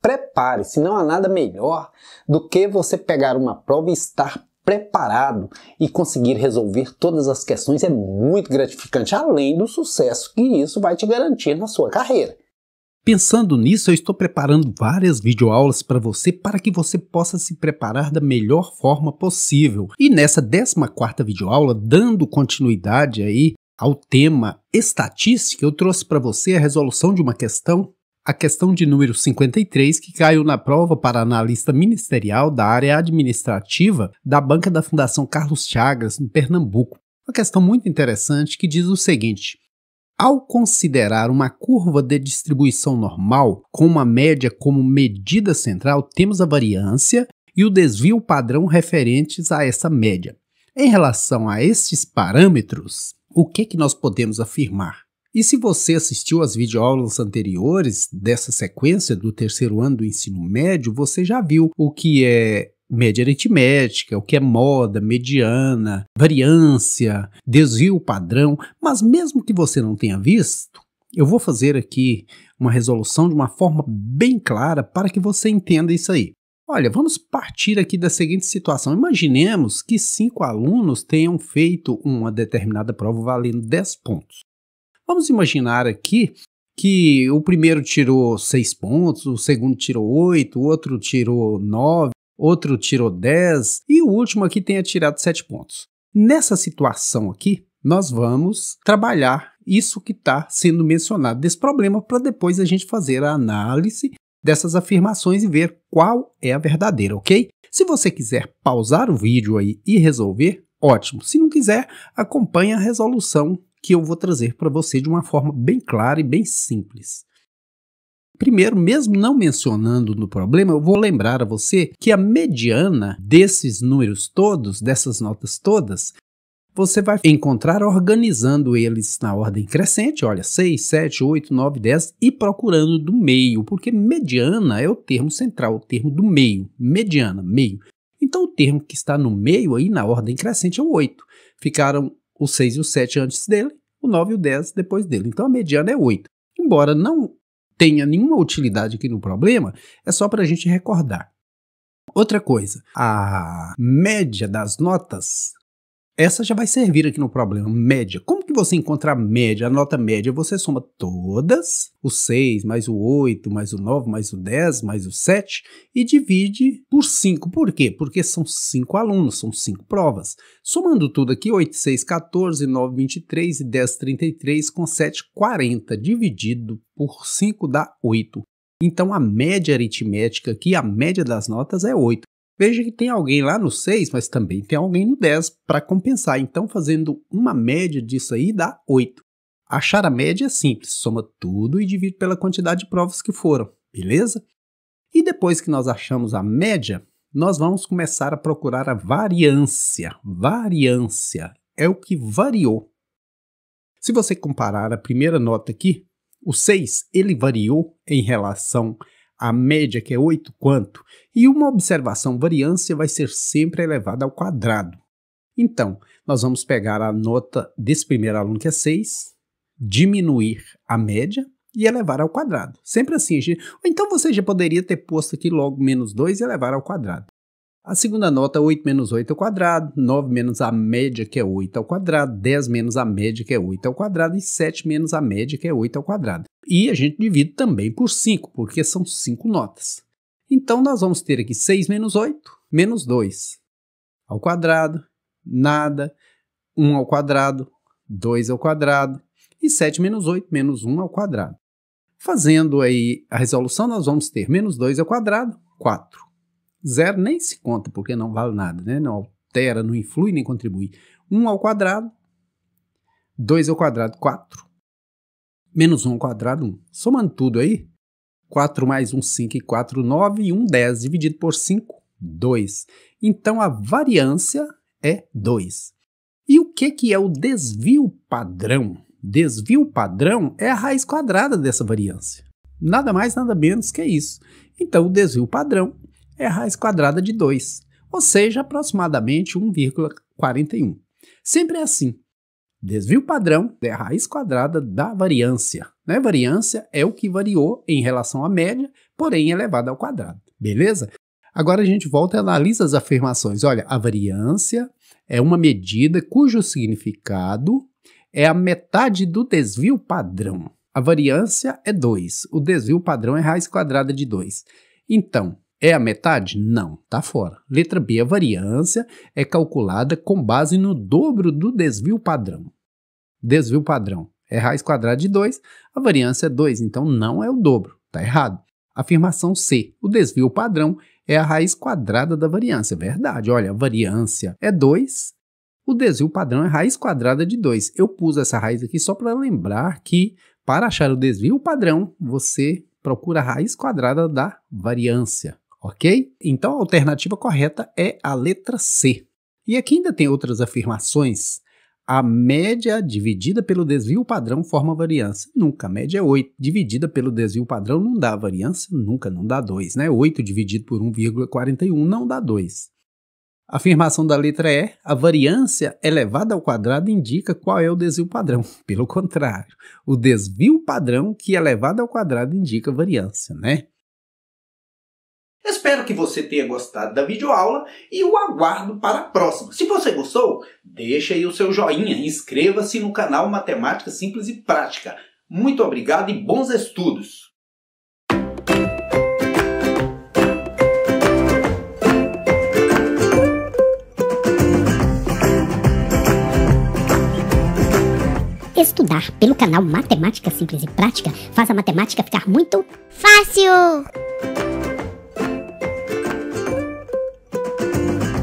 prepare-se, não há nada melhor do que você pegar uma prova e estar preparado e conseguir resolver todas as questões é muito gratificante, além do sucesso que isso vai te garantir na sua carreira. Pensando nisso, eu estou preparando várias videoaulas para você para que você possa se preparar da melhor forma possível. E nessa 14ª videoaula, dando continuidade aí ao tema estatística, eu trouxe para você a resolução de uma questão a questão de número 53, que caiu na prova para analista ministerial da área administrativa da banca da Fundação Carlos Chagas, no Pernambuco. Uma questão muito interessante que diz o seguinte: ao considerar uma curva de distribuição normal com uma média como medida central, temos a variância e o desvio padrão referentes a essa média. Em relação a estes parâmetros, o que, que nós podemos afirmar? E se você assistiu às videoaulas anteriores dessa sequência do terceiro ano do ensino médio, você já viu o que é média aritmética, o que é moda, mediana, variância, desvio padrão, mas mesmo que você não tenha visto, eu vou fazer aqui uma resolução de uma forma bem clara para que você entenda isso aí. Olha, vamos partir aqui da seguinte situação. Imaginemos que cinco alunos tenham feito uma determinada prova valendo 10 pontos. Vamos imaginar aqui que o primeiro tirou seis pontos, o segundo tirou oito, o outro tirou nove, outro tirou dez e o último aqui tenha tirado sete pontos. Nessa situação aqui, nós vamos trabalhar isso que está sendo mencionado desse problema para depois a gente fazer a análise dessas afirmações e ver qual é a verdadeira, ok? Se você quiser pausar o vídeo aí e resolver, ótimo. Se não quiser, acompanhe a resolução que eu vou trazer para você de uma forma bem clara e bem simples. Primeiro, mesmo não mencionando no problema, eu vou lembrar a você que a mediana desses números todos, dessas notas todas, você vai encontrar organizando eles na ordem crescente, olha, 6, 7, 8, 9, 10, e procurando do meio, porque mediana é o termo central, o termo do meio, mediana, meio. Então, o termo que está no meio aí na ordem crescente é o 8. Ficaram o 6 e o 7 antes dele, o 9 e o 10 depois dele. Então a mediana é 8. Embora não tenha nenhuma utilidade aqui no problema, é só para a gente recordar. Outra coisa, a média das notas essa já vai servir aqui no problema. Média. Como que você encontra a média, a nota média? Você soma todas, o 6, mais o 8, mais o 9, mais o 10, mais o 7, e divide por 5. Por quê? Porque são 5 alunos, são 5 provas. Somando tudo aqui, 8, 6, 14, 9, 23 e 10, 33, com 7, 40. Dividido por 5 dá 8. Então, a média aritmética aqui, a média das notas é 8 veja que tem alguém lá no 6, mas também tem alguém no 10 para compensar. Então, fazendo uma média disso aí dá 8. Achar a média é simples, soma tudo e divide pela quantidade de provas que foram, beleza? E depois que nós achamos a média, nós vamos começar a procurar a variância. Variância é o que variou. Se você comparar a primeira nota aqui, o 6 ele variou em relação a média que é 8 quanto, e uma observação variância vai ser sempre elevada ao quadrado. Então, nós vamos pegar a nota desse primeiro aluno que é 6, diminuir a média e elevar ao quadrado. Sempre assim. Então você já poderia ter posto aqui logo menos 2 e elevar ao quadrado. A segunda nota, é 8 menos 8 ao quadrado, 9 menos a média, que é 8 ao quadrado, 10 menos a média, que é 8 ao quadrado, e 7 menos a média, que é 8 ao quadrado. E a gente divide também por 5, porque são 5 notas. Então, nós vamos ter aqui 6 menos 8, menos 2 ao quadrado, nada, 1 ao quadrado, 2 ao quadrado, e 7 menos 8, menos 1 ao quadrado. Fazendo aí a resolução, nós vamos ter menos 2 ao quadrado, 4. Zero nem se conta, porque não vale nada, né? Não altera, não influi nem contribui. 1 ao quadrado, 2 ao quadrado, 4. Menos 1 ao quadrado, 1. Somando tudo aí, 4 mais 1, 5 e 4, 9 e 1, 10, dividido por 5, 2. Então a variância é 2. E o que, que é o desvio padrão? Desvio padrão é a raiz quadrada dessa variância. Nada mais, nada menos que isso. Então o desvio padrão é raiz quadrada de 2, ou seja, aproximadamente 1,41. Sempre é assim. Desvio padrão é a raiz quadrada da variância. Né? Variância é o que variou em relação à média, porém elevada ao quadrado. Beleza? Agora a gente volta e analisa as afirmações. Olha, a variância é uma medida cujo significado é a metade do desvio padrão. A variância é 2, o desvio padrão é raiz quadrada de 2. Então, é a metade? Não, tá fora. Letra B, a variância é calculada com base no dobro do desvio padrão. Desvio padrão é raiz quadrada de 2, a variância é 2, então não é o dobro, tá errado. Afirmação C, o desvio padrão é a raiz quadrada da variância. É verdade, olha, a variância é 2, o desvio padrão é raiz quadrada de 2. Eu pus essa raiz aqui só para lembrar que, para achar o desvio padrão, você procura a raiz quadrada da variância ok? Então a alternativa correta é a letra C. E aqui ainda tem outras afirmações. A média dividida pelo desvio padrão forma variância. Nunca. A média é 8. Dividida pelo desvio padrão não dá variância, nunca, não dá 2. Né? 8 dividido por 1,41 não dá 2. A afirmação da letra E, a variância elevada ao quadrado indica qual é o desvio padrão. Pelo contrário, o desvio padrão que elevado ao quadrado indica variância, né? que você tenha gostado da videoaula e o aguardo para a próxima. Se você gostou, deixa aí o seu joinha e inscreva-se no canal Matemática Simples e Prática. Muito obrigado e bons estudos! Estudar pelo canal Matemática Simples e Prática faz a matemática ficar muito fácil!